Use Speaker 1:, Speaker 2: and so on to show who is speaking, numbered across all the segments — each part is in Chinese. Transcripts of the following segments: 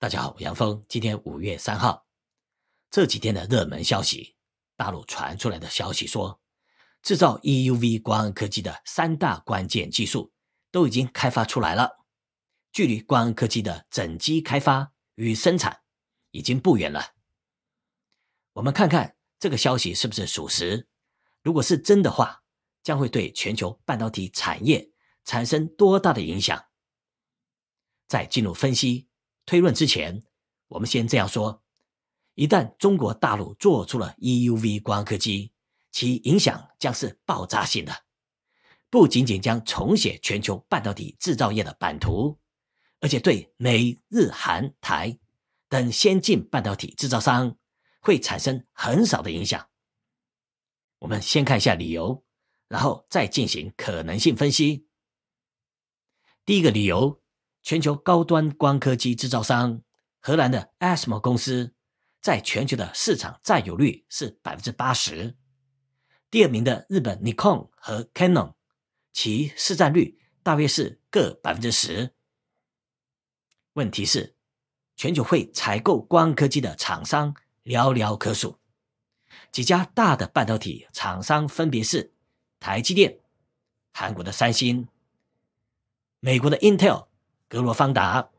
Speaker 1: 大家好，杨峰。今天五月三号，这几天的热门消息，大陆传出来的消息说，制造 EUV 光刻技的三大关键技术都已经开发出来了，距离光刻技的整机开发与生产已经不远了。我们看看这个消息是不是属实？如果是真的话，将会对全球半导体产业产生多大的影响？再进入分析。推论之前，我们先这样说：一旦中国大陆做出了 EUV 光刻机，其影响将是爆炸性的，不仅仅将重写全球半导体制造业的版图，而且对美日韩台等先进半导体制造商会产生很少的影响。我们先看一下理由，然后再进行可能性分析。第一个理由。全球高端光刻机制造商荷兰的 ASML 公司，在全球的市场占有率是百分之八十。第二名的日本 Nikon 和 Canon，其市占率大约是各百分之十。问题是，全球会采购光刻机的厂商寥寥可数。几家大的半导体厂商分别是台积电、韩国的三星、美国的 Intel。格罗方达、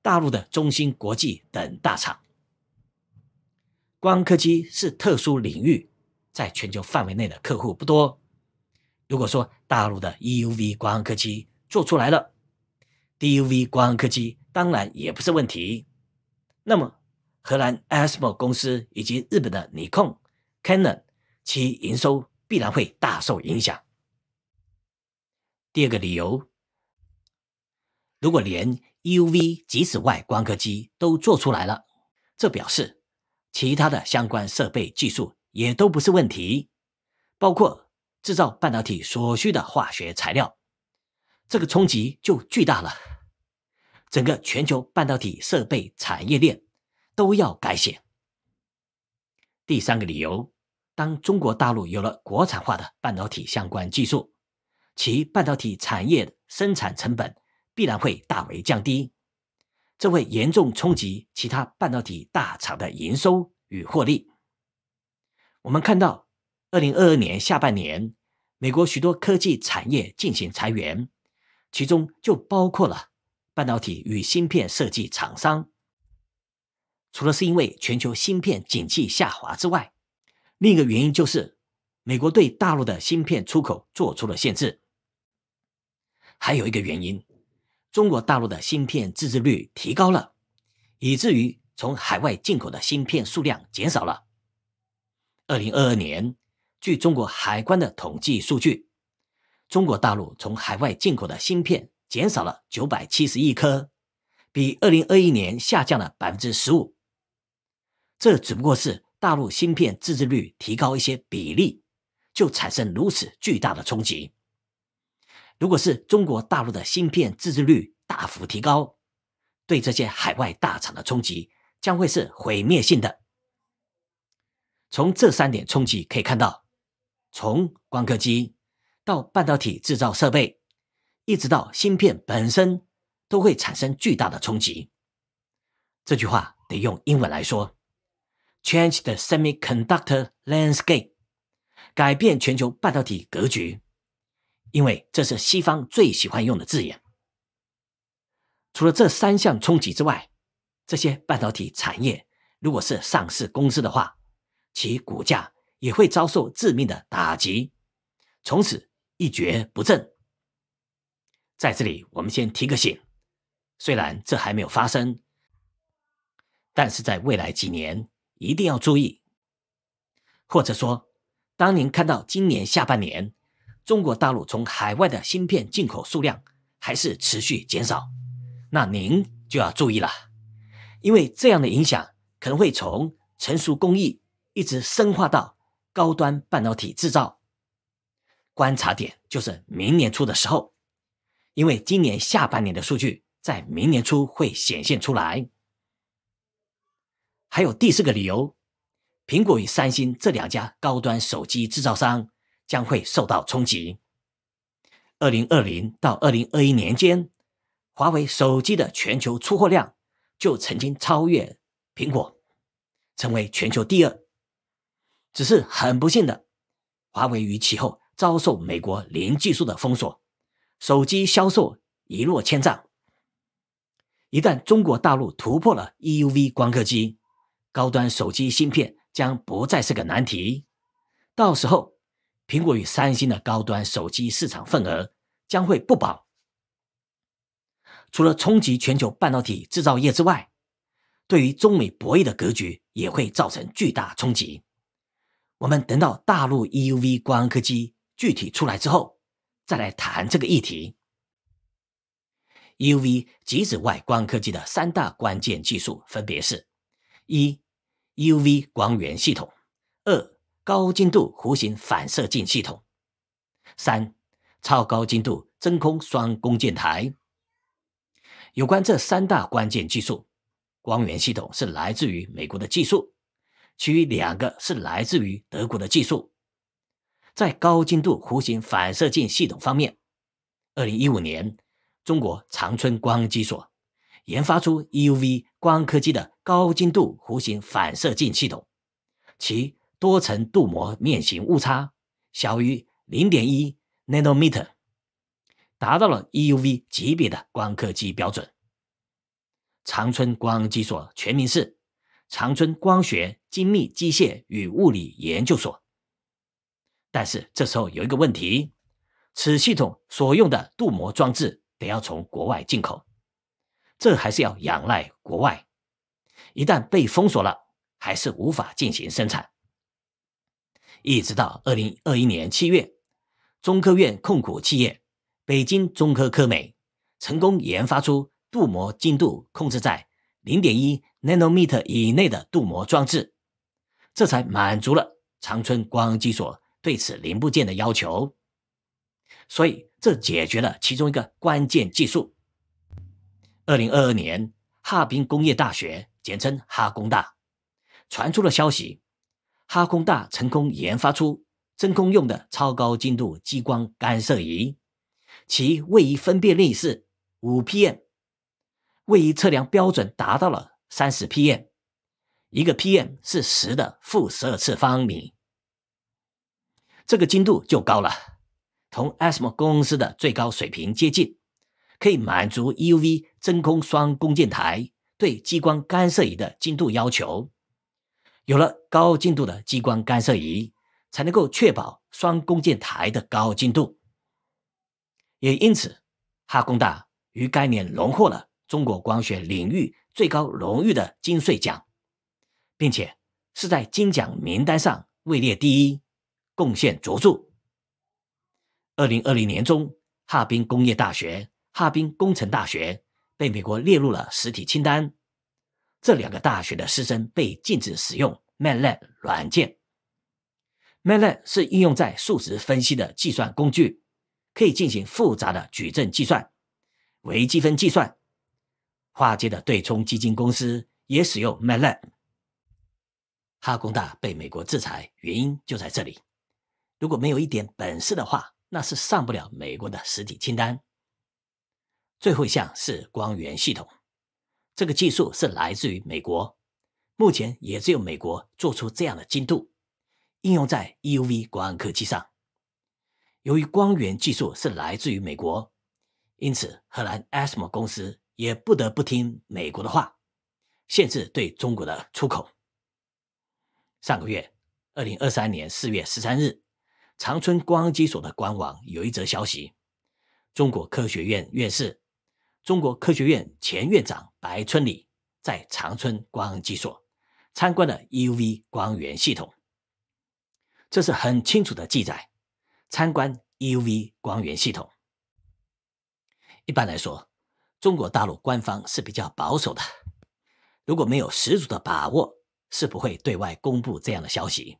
Speaker 1: 大陆的中芯国际等大厂，光刻机是特殊领域，在全球范围内的客户不多。如果说大陆的 EUV 光刻机做出来了，DUV 光刻机当然也不是问题。那么，荷兰 ASML 公司以及日本的尼控、Canon，其营收必然会大受影响。第二个理由。如果连 U V 即紫外光刻机都做出来了，这表示其他的相关设备技术也都不是问题，包括制造半导体所需的化学材料，这个冲击就巨大了。整个全球半导体设备产业链都要改写。第三个理由，当中国大陆有了国产化的半导体相关技术，其半导体产业的生产成本。必然会大为降低，这会严重冲击其他半导体大厂的营收与获利。我们看到，二零二二年下半年，美国许多科技产业进行裁员，其中就包括了半导体与芯片设计厂商。除了是因为全球芯片景气下滑之外，另一个原因就是美国对大陆的芯片出口做出了限制，还有一个原因。中国大陆的芯片自制率提高了，以至于从海外进口的芯片数量减少了。二零二二年，据中国海关的统计数据，中国大陆从海外进口的芯片减少了九百七十亿颗，比二零二一年下降了百分之十五。这只不过是大陆芯片自制率提高一些比例，就产生如此巨大的冲击。如果是中国大陆的芯片自制率大幅提高，对这些海外大厂的冲击将会是毁灭性的。从这三点冲击可以看到，从光刻机到半导体制造设备，一直到芯片本身，都会产生巨大的冲击。这句话得用英文来说：Change the semiconductor landscape，改变全球半导体格局。因为这是西方最喜欢用的字眼。除了这三项冲击之外，这些半导体产业如果是上市公司的话，其股价也会遭受致命的打击，从此一蹶不振。在这里，我们先提个醒：虽然这还没有发生，但是在未来几年一定要注意，或者说，当您看到今年下半年。中国大陆从海外的芯片进口数量还是持续减少，那您就要注意了，因为这样的影响可能会从成熟工艺一直深化到高端半导体制造。观察点就是明年初的时候，因为今年下半年的数据在明年初会显现出来。还有第四个理由，苹果与三星这两家高端手机制造商。将会受到冲击。二零二零到二零二一年间，华为手机的全球出货量就曾经超越苹果，成为全球第二。只是很不幸的，华为于其后遭受美国零技术的封锁，手机销售一落千丈。一旦中国大陆突破了 EUV 光刻机，高端手机芯片将不再是个难题。到时候。苹果与三星的高端手机市场份额将会不保。除了冲击全球半导体制造业之外，对于中美博弈的格局也会造成巨大冲击。我们等到大陆 EUV 光刻机具体出来之后，再来谈这个议题。EUV 极紫外光刻机的三大关键技术分别是：一、EUV 光源系统；二、高精度弧形反射镜系统，三超高精度真空双弓箭台。有关这三大关键技术，光源系统是来自于美国的技术，其余两个是来自于德国的技术。在高精度弧形反射镜系统方面，二零一五年，中国长春光机所研发出 EUV 光刻机的高精度弧形反射镜系统，其。多层镀膜面型误差小于零点一 nanometer，达到了 EUV 级别的光刻机标准。长春光机所全名是长春光学精密机械与物理研究所。但是这时候有一个问题，此系统所用的镀膜装置得要从国外进口，这还是要仰赖国外，一旦被封锁了，还是无法进行生产。一直到二零二一年七月，中科院控股企业北京中科科美成功研发出镀膜精度控制在零点一 nanometer 以内的镀膜装置，这才满足了长春光机所对此零部件的要求。所以，这解决了其中一个关键技术。二零二二年，哈尔滨工业大学（简称哈工大）传出了消息。哈工大成功研发出真空用的超高精度激光干涉仪，其位移分辨率是五 pm，位移测量标准达到了三十 pm，一个 pm 是十的负十二次方米，这个精度就高了，同 ASML 公司的最高水平接近，可以满足 UV 真空双工件台对激光干涉仪的精度要求。有了高精度的激光干涉仪，才能够确保双工件台的高精度。也因此，哈工大于该年荣获了中国光学领域最高荣誉的金穗奖，并且是在金奖名单上位列第一，贡献卓著。二零二零年中，哈尔滨工业大学、哈尔滨工程大学被美国列入了实体清单。这两个大学的师生被禁止使用 MATLAB 软件。MATLAB 是应用在数值分析的计算工具，可以进行复杂的矩阵计算、微积分计算。华尔街的对冲基金公司也使用 MATLAB。哈工大被美国制裁原因就在这里。如果没有一点本事的话，那是上不了美国的实体清单。最后一项是光源系统。这个技术是来自于美国，目前也只有美国做出这样的进度，应用在 EUV 光刻机上。由于光源技术是来自于美国，因此荷兰 ASML 公司也不得不听美国的话，限制对中国的出口。上个月，二零二三年四月十三日，长春光机所的官网有一则消息：中国科学院院士。中国科学院前院长白春礼在长春光机所参观了 EUV 光源系统，这是很清楚的记载。参观 EUV 光源系统，一般来说，中国大陆官方是比较保守的，如果没有十足的把握，是不会对外公布这样的消息。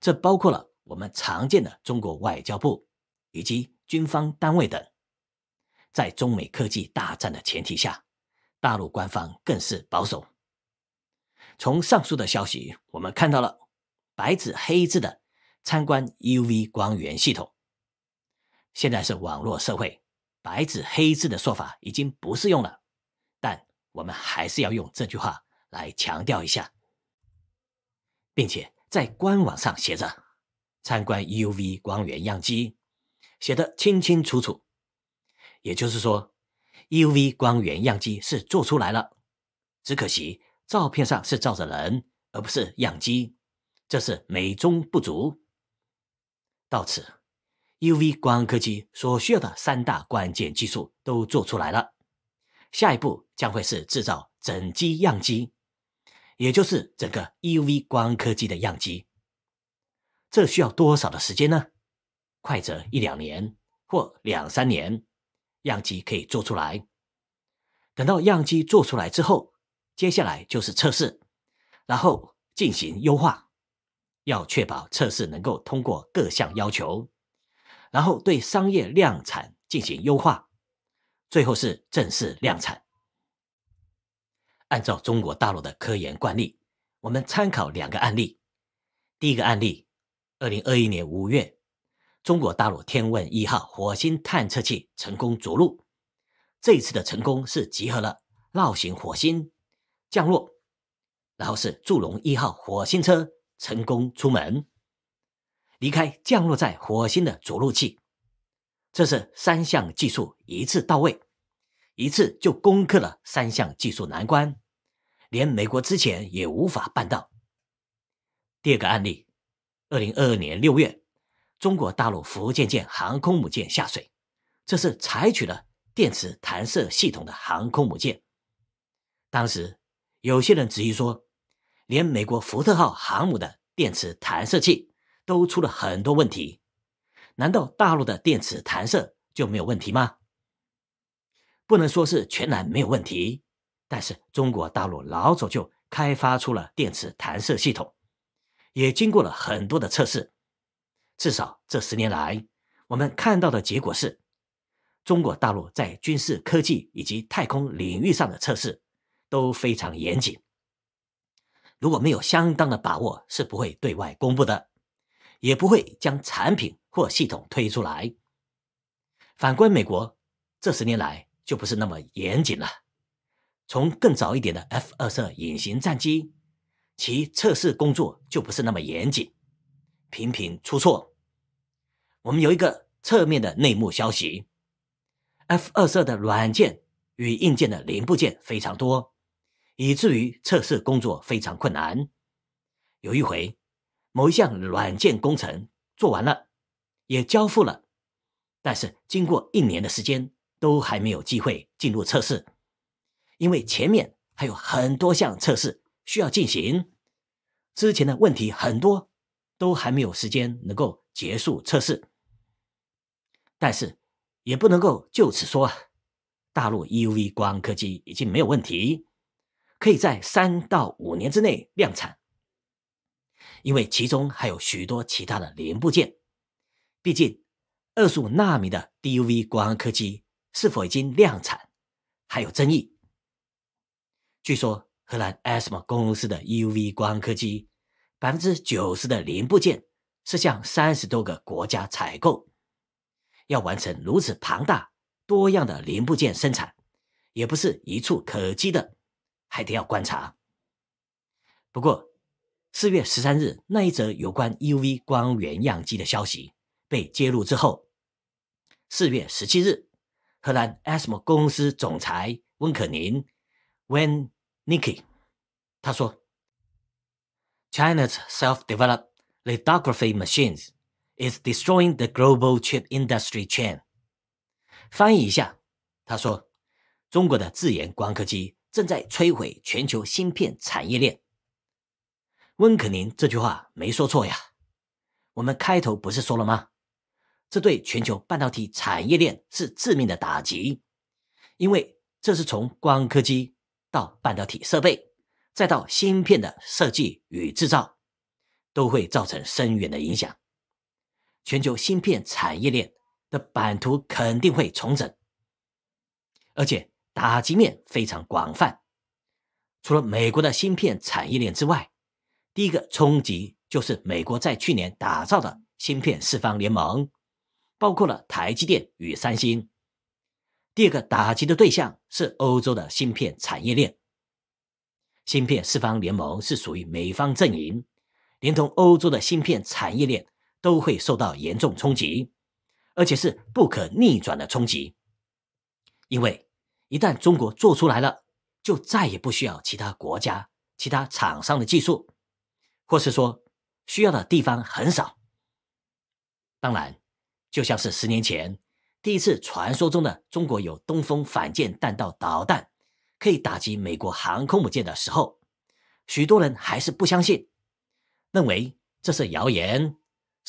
Speaker 1: 这包括了我们常见的中国外交部以及军方单位等。在中美科技大战的前提下，大陆官方更是保守。从上述的消息，我们看到了白纸黑字的参观 UV 光源系统。现在是网络社会，白纸黑字的说法已经不适用了，但我们还是要用这句话来强调一下，并且在官网上写着“参观 UV 光源样机”，写的清清楚楚。也就是说 u v 光源样机是做出来了，只可惜照片上是照着人而不是样机，这是美中不足。到此 u v 光刻机所需要的三大关键技术都做出来了，下一步将会是制造整机样机，也就是整个 u v 光刻机的样机。这需要多少的时间呢？快则一两年，或两三年。样机可以做出来，等到样机做出来之后，接下来就是测试，然后进行优化，要确保测试能够通过各项要求，然后对商业量产进行优化，最后是正式量产。按照中国大陆的科研惯例，我们参考两个案例，第一个案例，二零二一年五月。中国大陆天问一号火星探测器成功着陆，这一次的成功是集合了绕行火星、降落，然后是祝融一号火星车成功出门，离开降落在火星的着陆器，这是三项技术一次到位，一次就攻克了三项技术难关，连美国之前也无法办到。第二个案例，二零二二年六月。中国大陆福建舰航空母舰下水，这是采取了电磁弹射系统的航空母舰。当时有些人质疑说，连美国福特号航母的电磁弹射器都出了很多问题，难道大陆的电磁弹射就没有问题吗？不能说是全然没有问题，但是中国大陆老早就开发出了电磁弹射系统，也经过了很多的测试。至少这十年来，我们看到的结果是，中国大陆在军事科技以及太空领域上的测试都非常严谨。如果没有相当的把握，是不会对外公布的，也不会将产品或系统推出来。反观美国，这十年来就不是那么严谨了。从更早一点的 F 二十二隐形战机，其测试工作就不是那么严谨，频频出错。我们有一个侧面的内幕消息：F 二十二的软件与硬件的零部件非常多，以至于测试工作非常困难。有一回，某一项软件工程做完了，也交付了，但是经过一年的时间，都还没有机会进入测试，因为前面还有很多项测试需要进行，之前的问题很多，都还没有时间能够结束测试。但是也不能够就此说啊，大陆 EUV 光刻机已经没有问题，可以在三到五年之内量产。因为其中还有许多其他的零部件，毕竟二十五纳米的 DUV 光刻机是否已经量产还有争议。据说荷兰 ASML 公司的 EUV 光刻机，百分之九十的零部件是向三十多个国家采购。要完成如此庞大多样的零部件生产，也不是一触可及的，还得要观察。不过，四月十三日那一则有关 EUV 光源样机的消息被揭露之后，四月十七日，荷兰 ASML 公司总裁温可宁 （Wen Nicky） 他说：“China's self-developed lithography machines。” Is destroying the global chip industry chain. 翻译一下，他说：“中国的自研光刻机正在摧毁全球芯片产业链。”温肯宁这句话没说错呀。我们开头不是说了吗？这对全球半导体产业链是致命的打击，因为这是从光刻机到半导体设备，再到芯片的设计与制造，都会造成深远的影响。全球芯片产业链的版图肯定会重整，而且打击面非常广泛。除了美国的芯片产业链之外，第一个冲击就是美国在去年打造的芯片四方联盟，包括了台积电与三星。第二个打击的对象是欧洲的芯片产业链。芯片四方联盟是属于美方阵营，连同欧洲的芯片产业链。都会受到严重冲击，而且是不可逆转的冲击，因为一旦中国做出来了，就再也不需要其他国家、其他厂商的技术，或是说需要的地方很少。当然，就像是十年前第一次传说中的中国有东风反舰弹道导弹可以打击美国航空母舰的时候，许多人还是不相信，认为这是谣言。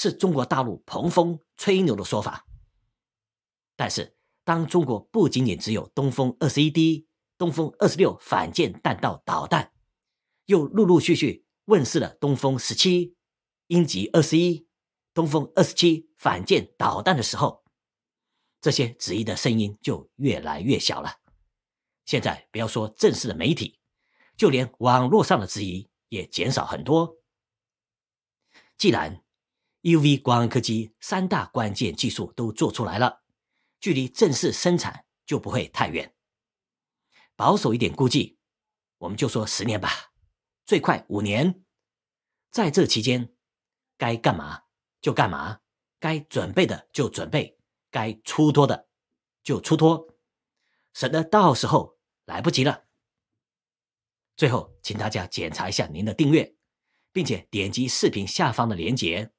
Speaker 1: 是中国大陆捧风吹牛的说法，但是当中国不仅仅只有东风二十一 D、东风二十六反舰弹道导弹，又陆陆续续问世了东风十七、鹰击二十一、东风二十七反舰导弹的时候，这些质疑的声音就越来越小了。现在不要说正式的媒体，就连网络上的质疑也减少很多。既然 u v 光刻机三大关键技术都做出来了，距离正式生产就不会太远。保守一点估计，我们就说十年吧，最快五年。在这期间，该干嘛就干嘛，该准备的就准备，该出脱的就出脱，省得到时候来不及了。最后，请大家检查一下您的订阅，并且点击视频下方的链接。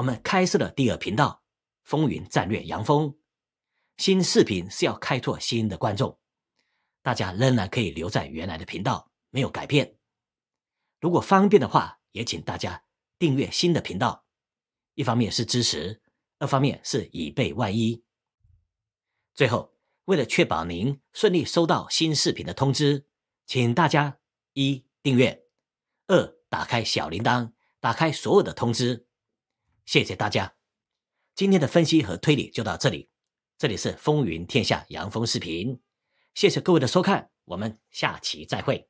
Speaker 1: 我们开设了第二频道“风云战略”，杨峰新视频是要开拓新的观众，大家仍然可以留在原来的频道，没有改变。如果方便的话，也请大家订阅新的频道，一方面是支持，二方面是以备万一。最后，为了确保您顺利收到新视频的通知，请大家一订阅，二打开小铃铛，打开所有的通知。谢谢大家，今天的分析和推理就到这里。这里是风云天下杨峰视频，谢谢各位的收看，我们下期再会。